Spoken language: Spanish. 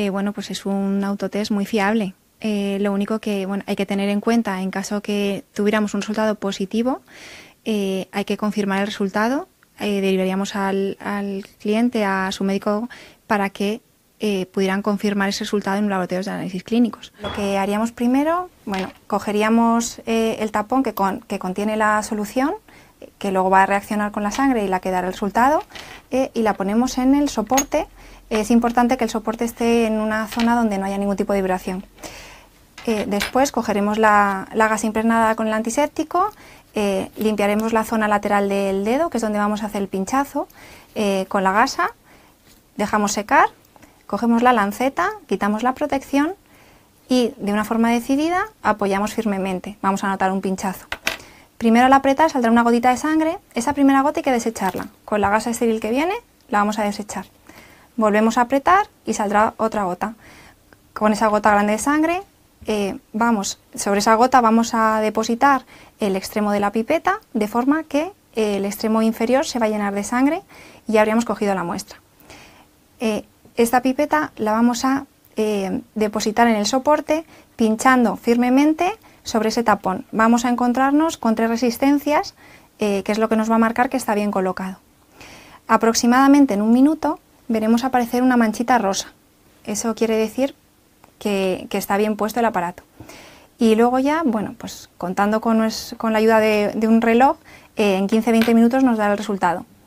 Eh, bueno, pues es un autotest muy fiable. Eh, lo único que hay que tener en cuenta, en caso que tuviéramos un resultado positivo, eh, hay que confirmar el resultado, derivaríamos al, al, cliente, a su médico, para que pudieran confirmar ese resultado en laboratorio de análisis clínicos. Lo que haríamos primero, bueno, cogeríamos el tapón que contiene la solución, que luego va a reaccionar con la sangre y la que dará el resultado. E y la ponemos en el soporte. Es importante que el soporte esté en una zona donde no haya ningún tipo de vibración. Eh, después cogeremos la, gasa impregnada con el antiséptico, eh, limpiaremos la zona lateral del dedo, que es donde vamos a hacer el pinchazo, eh, con la gasa, dejamos secar, cogemos la lanceta, quitamos la protección y de una forma decidida apoyamos firmemente. Vamos a notar un pinchazo. Primero al apretar saldrá una gotita de sangre, esa primera gota hay que desecharla. Con la gasa estéril que viene la vamos a desechar. Volvemos a apretar y saldrá otra gota. Con esa gota grande de sangre eh, vamos, sobre esa gota vamos a depositar el extremo de la pipeta de forma que el extremo inferior se va a llenar de sangre y ya habríamos cogido la muestra. Eh, esta pipeta la vamos a eh, depositar en el soporte pinchando firmemente sobre ese tapón vamos a encontrarnos con tres resistencias, eh, que es lo que nos va a marcar que está bien colocado. Aproximadamente en un minuto veremos aparecer una manchita rosa. Eso quiere decir que, está bien puesto el aparato. Y luego ya, bueno, pues contando con, la ayuda de, un reloj, eh, en 15-20 minutos nos dará el resultado.